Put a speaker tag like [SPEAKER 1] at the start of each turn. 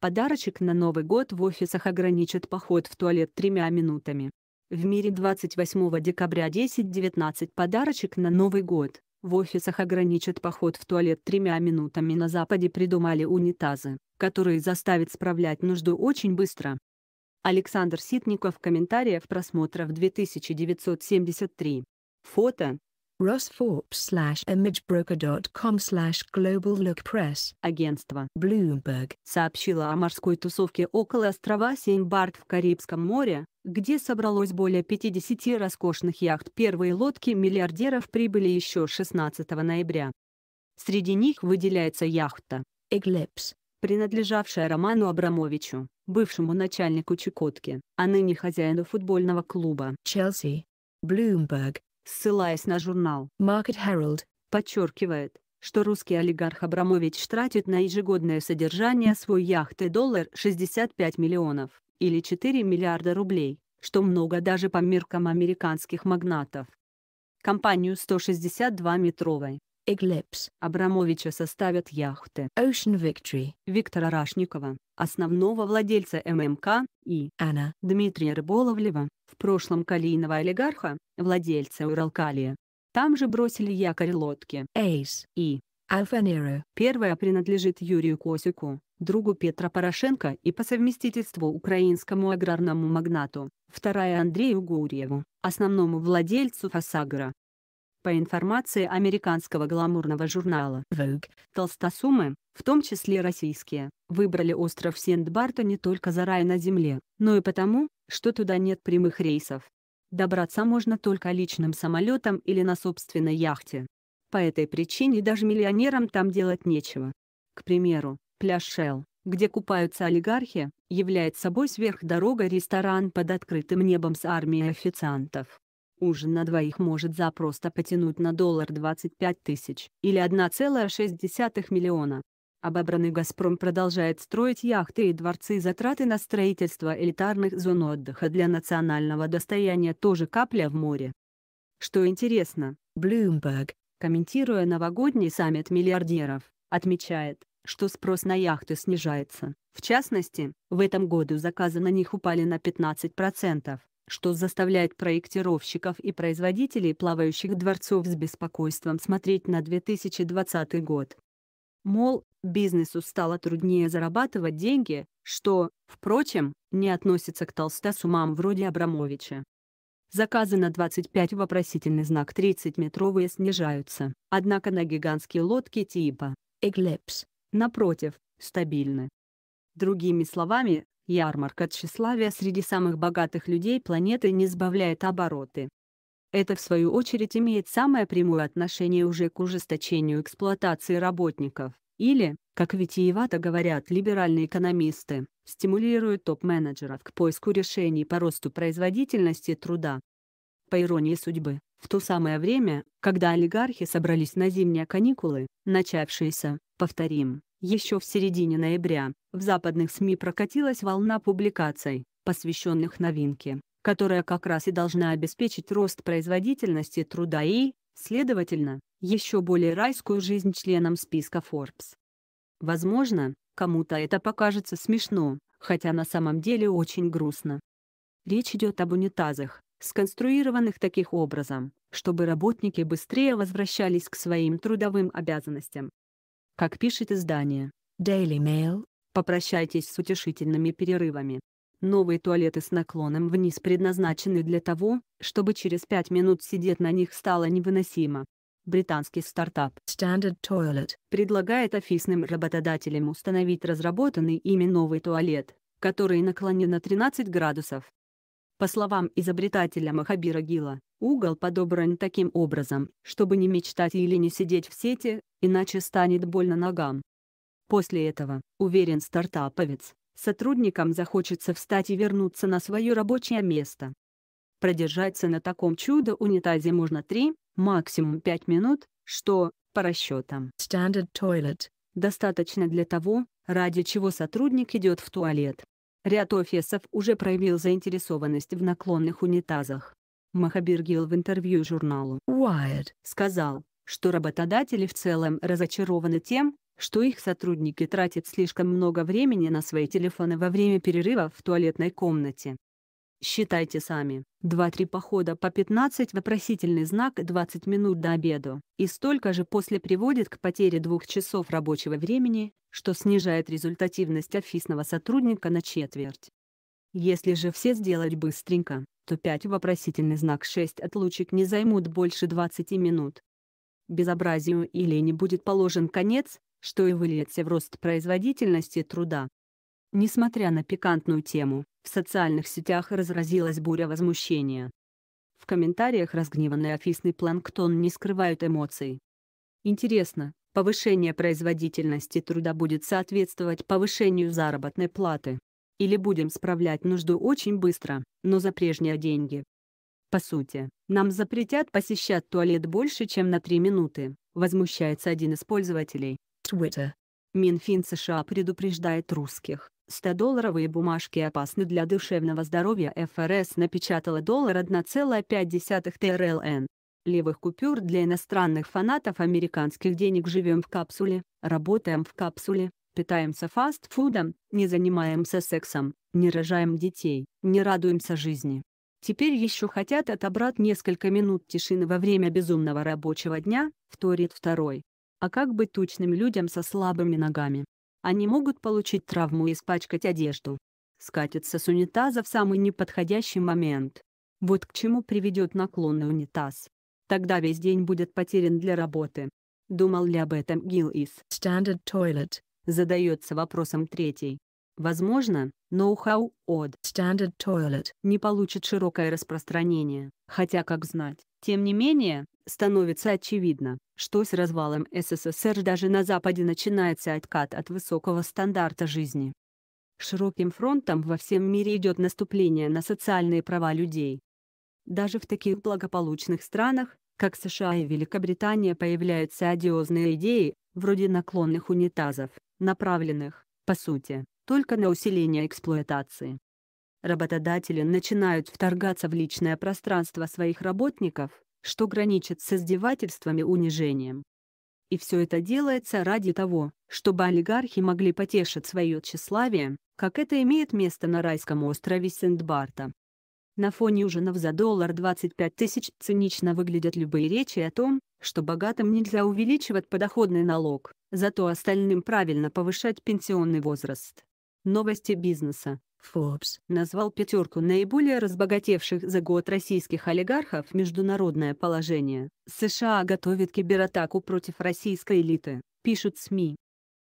[SPEAKER 1] Подарочек на Новый год в офисах ограничит поход в туалет тремя минутами. В мире 28 декабря 10.19 подарочек на Новый год. В офисах ограничат поход в туалет тремя минутами. На Западе придумали унитазы, которые заставят справлять нужду очень быстро. Александр Ситников комментариев просмотров 2973. Фото Rosforp slash imagebroker.com slash Global Look Press. Агентство Bloomberg сообщило о морской тусовке около острова Сейнбард в Карибском море, где собралось более 50 роскошных яхт. Первые лодки миллиардеров прибыли еще 16 ноября. Среди них выделяется яхта Eclipse, принадлежавшая Роману Абрамовичу, бывшему начальнику Чукотки, а ныне хозяину футбольного клуба «Челси». Bloomberg ссылаясь на журнал Market Herald, подчеркивает, что русский олигарх Абрамович тратит на ежегодное содержание свой яхты доллар 65 миллионов или 4 миллиарда рублей, что много даже по меркам американских магнатов. Компанию 162-метровой Эглепс Абрамовича составят яхты Ocean Victory Виктора Рашникова, основного владельца ММК, и Анна Дмитрия Рыболовлева, в прошлом калийного олигарха, владельца Уралкалия. Там же бросили якорь лодки Ace и Алфанеро. Первая принадлежит Юрию Косику, другу Петра Порошенко и по совместительству украинскому аграрному магнату, вторая Андрею Гурьеву, основному владельцу Фасагра. По информации американского гламурного журнала Vogue, толстосумы, в том числе российские, выбрали остров сент Синдбарто не только за рай на земле, но и потому, что туда нет прямых рейсов. Добраться можно только личным самолетом или на собственной яхте. По этой причине даже миллионерам там делать нечего. К примеру, пляж Шелл, где купаются олигархи, является собой сверхдорогой ресторан под открытым небом с армией официантов. Ужин на двоих может запросто потянуть на доллар 25 тысяч или 1,6 миллиона. Обобранный «Газпром» продолжает строить яхты и дворцы затраты на строительство элитарных зон отдыха для национального достояния тоже капля в море. Что интересно, Bloomberg, комментируя новогодний саммит миллиардеров, отмечает, что спрос на яхты снижается. В частности, в этом году заказы на них упали на 15% что заставляет проектировщиков и производителей плавающих дворцов с беспокойством смотреть на 2020 год. Мол, бизнесу стало труднее зарабатывать деньги, что, впрочем, не относится к толстосумам вроде Абрамовича. Заказы на 25 вопросительный знак 30-метровые снижаются, однако на гигантские лодки типа «Эглепс», напротив, стабильны. Другими словами, Ярмарка тщеславия среди самых богатых людей планеты не сбавляет обороты. Это в свою очередь имеет самое прямое отношение уже к ужесточению эксплуатации работников, или, как витиевато говорят либеральные экономисты, стимулирует топ-менеджеров к поиску решений по росту производительности труда. По иронии судьбы, в то самое время, когда олигархи собрались на зимние каникулы, начавшиеся, повторим, еще в середине ноября в западных СМИ прокатилась волна публикаций, посвященных новинке, которая как раз и должна обеспечить рост производительности труда и, следовательно, еще более райскую жизнь членам списка Forbes. Возможно, кому-то это покажется смешно, хотя на самом деле очень грустно. Речь идет об унитазах, сконструированных таким образом, чтобы работники быстрее возвращались к своим трудовым обязанностям. Как пишет издание Daily Mail, попрощайтесь с утешительными перерывами. Новые туалеты с наклоном вниз предназначены для того, чтобы через пять минут сидеть на них стало невыносимо. Британский стартап Standard Toilet предлагает офисным работодателям установить разработанный ими новый туалет, который наклонен на 13 градусов. По словам изобретателя Махабира Гила, Угол подобран таким образом, чтобы не мечтать или не сидеть в сети, иначе станет больно ногам. После этого, уверен стартаповец, сотрудникам захочется встать и вернуться на свое рабочее место. Продержаться на таком чудо-унитазе можно 3, максимум 5 минут, что, по расчетам, standard toilet. достаточно для того, ради чего сотрудник идет в туалет. Ряд офисов уже проявил заинтересованность в наклонных унитазах. Махабиргил в интервью журналу Wired сказал, что работодатели в целом разочарованы тем, что их сотрудники тратят слишком много времени на свои телефоны во время перерыва в туалетной комнате. Считайте сами. 2-3 похода по 15 вопросительный знак 20 минут до обеда, и столько же после приводит к потере двух часов рабочего времени, что снижает результативность офисного сотрудника на четверть. Если же все сделать быстренько, то 5 вопросительный знак 6 отлучек не займут больше 20 минут. Безобразию и лени будет положен конец, что и выльется в рост производительности труда. Несмотря на пикантную тему, в социальных сетях разразилась буря возмущения. В комментариях разгневанный офисный планктон не скрывают эмоций. Интересно, повышение производительности труда будет соответствовать повышению заработной платы или будем справлять нужду очень быстро, но за прежние деньги. По сути, нам запретят посещать туалет больше, чем на 3 минуты, возмущается один из пользователей. Twitter. Минфин США предупреждает русских. 100-долларовые бумажки опасны для душевного здоровья ФРС напечатала доллар 1,5 ТРЛН. Левых купюр для иностранных фанатов американских денег живем в капсуле, работаем в капсуле, питаемся фастфудом, не занимаемся сексом, не рожаем детей, не радуемся жизни. Теперь еще хотят отобрать несколько минут тишины во время безумного рабочего дня, вторит второй. А как быть тучным людям со слабыми ногами? Они могут получить травму и испачкать одежду. Скатиться с унитаза в самый неподходящий момент. Вот к чему приведет наклонный унитаз. Тогда весь день будет потерян для работы. Думал ли об этом Гил из Standard Toilet? задается вопросом третий. Возможно, ноу-хау от Standard Toilet не получит широкое распространение, хотя, как знать. Тем не менее, становится очевидно, что с развалом СССР даже на Западе начинается откат от высокого стандарта жизни. Широким фронтом во всем мире идет наступление на социальные права людей. Даже в таких благополучных странах, как США и Великобритания появляются одиозные идеи, вроде наклонных унитазов, направленных, по сути, только на усиление эксплуатации. Работодатели начинают вторгаться в личное пространство своих работников, что граничит с издевательствами и унижением. И все это делается ради того, чтобы олигархи могли потешить свое тщеславие, как это имеет место на райском острове Сент-Барта. На фоне ужинов за доллар 25 тысяч цинично выглядят любые речи о том, что богатым нельзя увеличивать подоходный налог, зато остальным правильно повышать пенсионный возраст. Новости бизнеса. Forbes назвал пятерку наиболее разбогатевших за год российских олигархов международное положение. США готовит кибератаку против российской элиты, пишут СМИ.